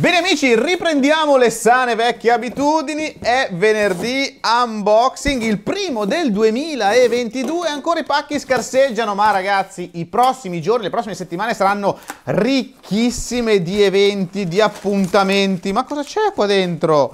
Bene amici, riprendiamo le sane vecchie abitudini, è venerdì unboxing, il primo del 2022, ancora i pacchi scarseggiano, ma ragazzi i prossimi giorni, le prossime settimane saranno ricchissime di eventi, di appuntamenti, ma cosa c'è qua dentro?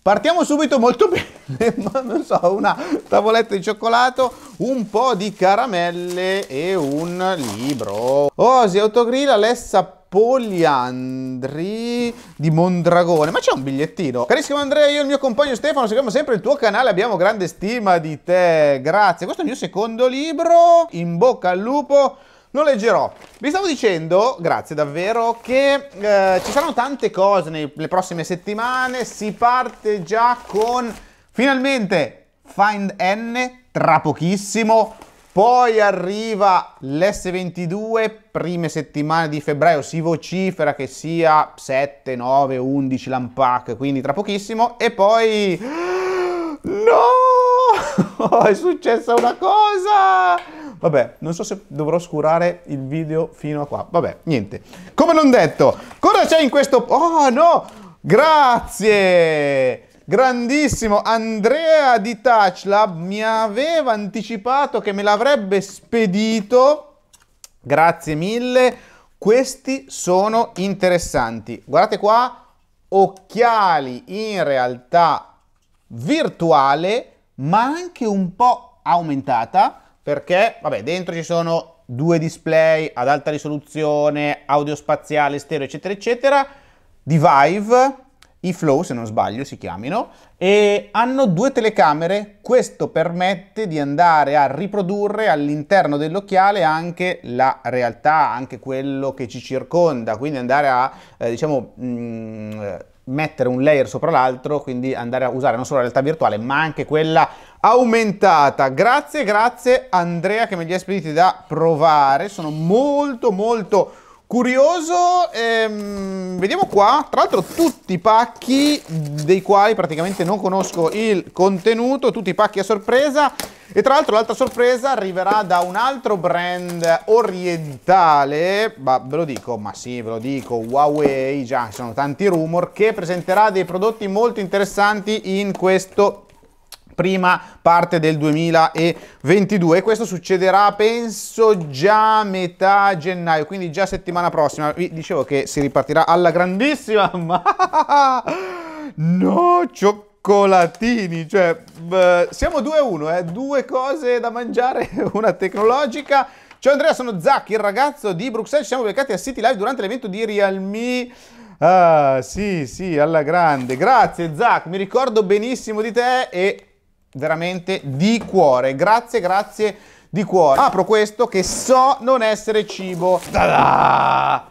Partiamo subito molto bene, ma non so, una tavoletta di cioccolato, un po' di caramelle e un libro. Osi, oh, autogrill, Alessa Poliandri di Mondragone. Ma c'è un bigliettino. Carissimo Andrea, io e il mio compagno Stefano seguiamo sempre il tuo canale, abbiamo grande stima di te. Grazie. Questo è il mio secondo libro. In bocca al lupo lo leggerò. Vi stavo dicendo, grazie davvero, che eh, ci saranno tante cose nelle prossime settimane. Si parte già con finalmente Find N tra pochissimo. Poi arriva l'S22, prime settimane di febbraio si vocifera che sia 7, 9, 11 lampac, quindi tra pochissimo. E poi... No! È successa una cosa! Vabbè, non so se dovrò scurare il video fino a qua. Vabbè, niente. Come non detto, cosa c'è in questo... Oh no! Grazie! Grandissimo, Andrea di TouchLab mi aveva anticipato che me l'avrebbe spedito. Grazie mille. Questi sono interessanti. Guardate qua, occhiali in realtà virtuale, ma anche un po' aumentata, perché vabbè, dentro ci sono due display ad alta risoluzione, audio spaziale, stereo, eccetera, eccetera, di Vive i Flow se non sbaglio si chiamino, e hanno due telecamere, questo permette di andare a riprodurre all'interno dell'occhiale anche la realtà, anche quello che ci circonda, quindi andare a, eh, diciamo, mh, mm, mettere un layer sopra l'altro, quindi andare a usare non solo la realtà virtuale ma anche quella aumentata. Grazie, grazie Andrea che me li ha spediti da provare, sono molto molto Curioso, ehm, vediamo qua, tra l'altro tutti i pacchi dei quali praticamente non conosco il contenuto, tutti i pacchi a sorpresa e tra l'altro l'altra sorpresa arriverà da un altro brand orientale, ma ve lo dico, ma sì ve lo dico, Huawei, già ci sono tanti rumor, che presenterà dei prodotti molto interessanti in questo prima parte del 2022 e questo succederà penso già metà gennaio, quindi già settimana prossima. Vi dicevo che si ripartirà alla grandissima, ma no, cioccolatini, cioè beh, siamo 2-1, eh? due cose da mangiare, una tecnologica. Ciao Andrea, sono Zach il ragazzo di Bruxelles, ci siamo beccati a City Live durante l'evento di Realme. Ah, sì, sì, alla grande. Grazie Zach. mi ricordo benissimo di te e veramente di cuore. Grazie, grazie di cuore. Apro questo che so non essere cibo. ta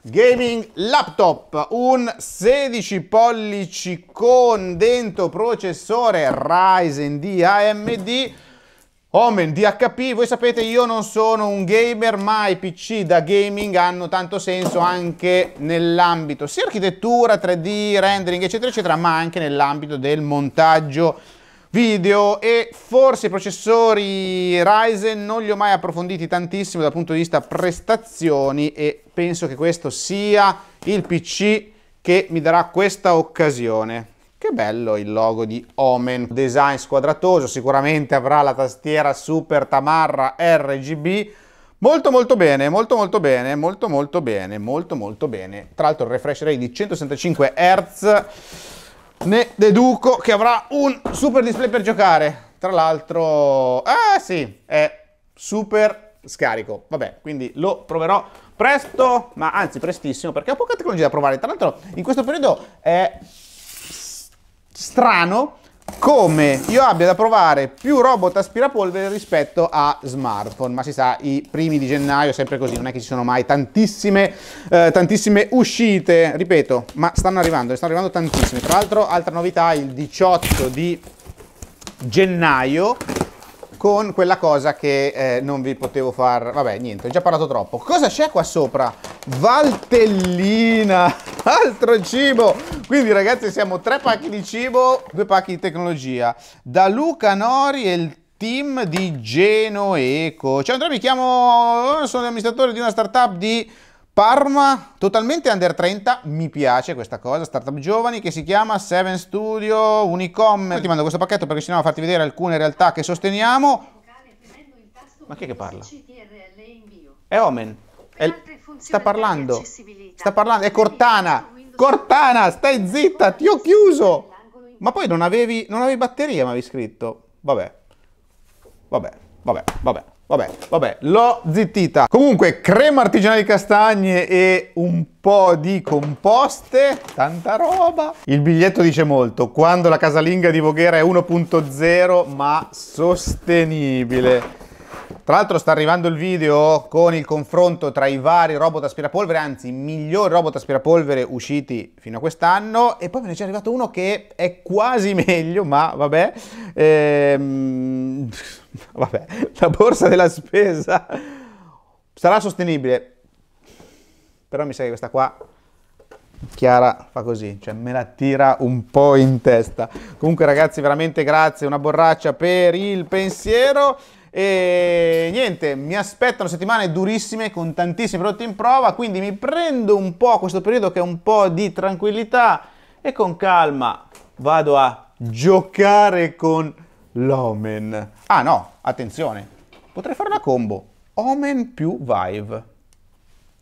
Gaming laptop, un 16 pollici con dentro processore Ryzen D AMD Omen oh, DHP, voi sapete io non sono un gamer ma i PC da gaming hanno tanto senso anche nell'ambito sia architettura, 3D, rendering eccetera eccetera ma anche nell'ambito del montaggio video e forse i processori Ryzen non li ho mai approfonditi tantissimo dal punto di vista prestazioni e penso che questo sia il PC che mi darà questa occasione. Che bello il logo di Omen, design squadratoso, sicuramente avrà la tastiera super tamarra RGB, Molto molto bene, molto molto bene, molto molto bene, molto molto bene. Tra l'altro il refresh rate di 165 Hz ne deduco che avrà un super display per giocare. Tra l'altro, ah sì, è super scarico. Vabbè, quindi lo proverò presto, ma anzi prestissimo, perché ho poca tecnologia da provare. Tra l'altro, in questo periodo è strano come io abbia da provare più robot aspirapolvere rispetto a smartphone ma si sa i primi di gennaio sempre così non è che ci sono mai tantissime eh, tantissime uscite ripeto ma stanno arrivando ne stanno arrivando tantissime tra l'altro altra novità il 18 di gennaio con quella cosa che eh, non vi potevo far vabbè niente ho già parlato troppo cosa c'è qua sopra Valtellina altro cibo quindi ragazzi siamo tre pacchi di cibo due pacchi di tecnologia da Luca Nori e il team di Genoeco ciao Andrea, mi chiamo eh, sono l'amministratore di una startup di Parma, totalmente under 30, mi piace questa cosa, startup giovani che si chiama Seven Studio Unicom. ti mando questo pacchetto perché sennò a farti vedere alcune realtà che sosteniamo. Ma chi è che parla? È Omen. È il... Sta parlando. Sta parlando. È Cortana. Cortana, stai zitta, ti ho chiuso. Ma poi non avevi, non avevi batteria, mi avevi scritto. Vabbè. Vabbè, vabbè, vabbè. Vabbè, vabbè, l'ho zittita. Comunque, crema artigianale di castagne e un po' di composte, tanta roba. Il biglietto dice molto, quando la casalinga di Voghera è 1.0, ma sostenibile. Tra l'altro sta arrivando il video con il confronto tra i vari robot aspirapolvere, anzi i migliori robot aspirapolvere usciti fino a quest'anno e poi me ne c'è arrivato uno che è quasi meglio, ma vabbè. Ehm, vabbè, la borsa della spesa sarà sostenibile. Però mi sa che questa qua Chiara fa così, cioè me la tira un po' in testa. Comunque ragazzi, veramente grazie, una borraccia per il pensiero. E niente, mi aspettano settimane durissime con tantissimi prodotti in prova, quindi mi prendo un po' questo periodo che è un po' di tranquillità e con calma vado a giocare con l'Omen. Ah no, attenzione, potrei fare una combo. Omen più Vive.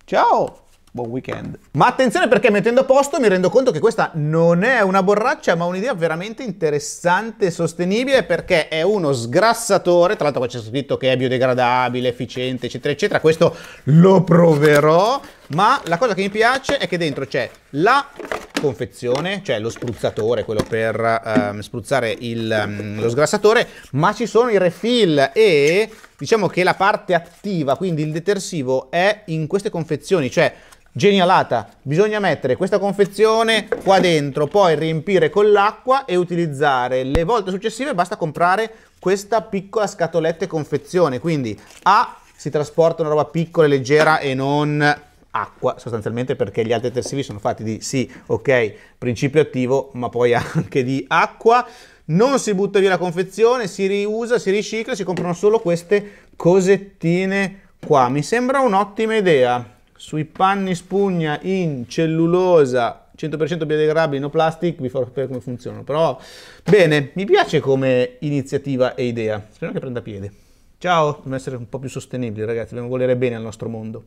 Ciao! buon weekend. Ma attenzione perché mettendo a posto mi rendo conto che questa non è una borraccia ma un'idea veramente interessante e sostenibile perché è uno sgrassatore, tra l'altro qua c'è scritto che è biodegradabile, efficiente eccetera eccetera, questo lo proverò, ma la cosa che mi piace è che dentro c'è la confezione, cioè lo spruzzatore, quello per um, spruzzare il, um, lo sgrassatore, ma ci sono i refill e diciamo che la parte attiva, quindi il detersivo, è in queste confezioni, cioè genialata, bisogna mettere questa confezione qua dentro, poi riempire con l'acqua e utilizzare. Le volte successive basta comprare questa piccola scatoletta e confezione, quindi A si trasporta una roba piccola e leggera e non acqua sostanzialmente perché gli altri detersivi sono fatti di sì, ok, principio attivo, ma poi anche di acqua. Non si butta via la confezione, si riusa, si ricicla, si comprano solo queste cosettine qua. Mi sembra un'ottima idea sui panni spugna in cellulosa 100% biodegradabile no plastic, vi farò sapere come funzionano. Però, bene, mi piace come iniziativa e idea. Spero che prenda piede. Ciao, dobbiamo essere un po' più sostenibili, ragazzi, dobbiamo volere bene al nostro mondo.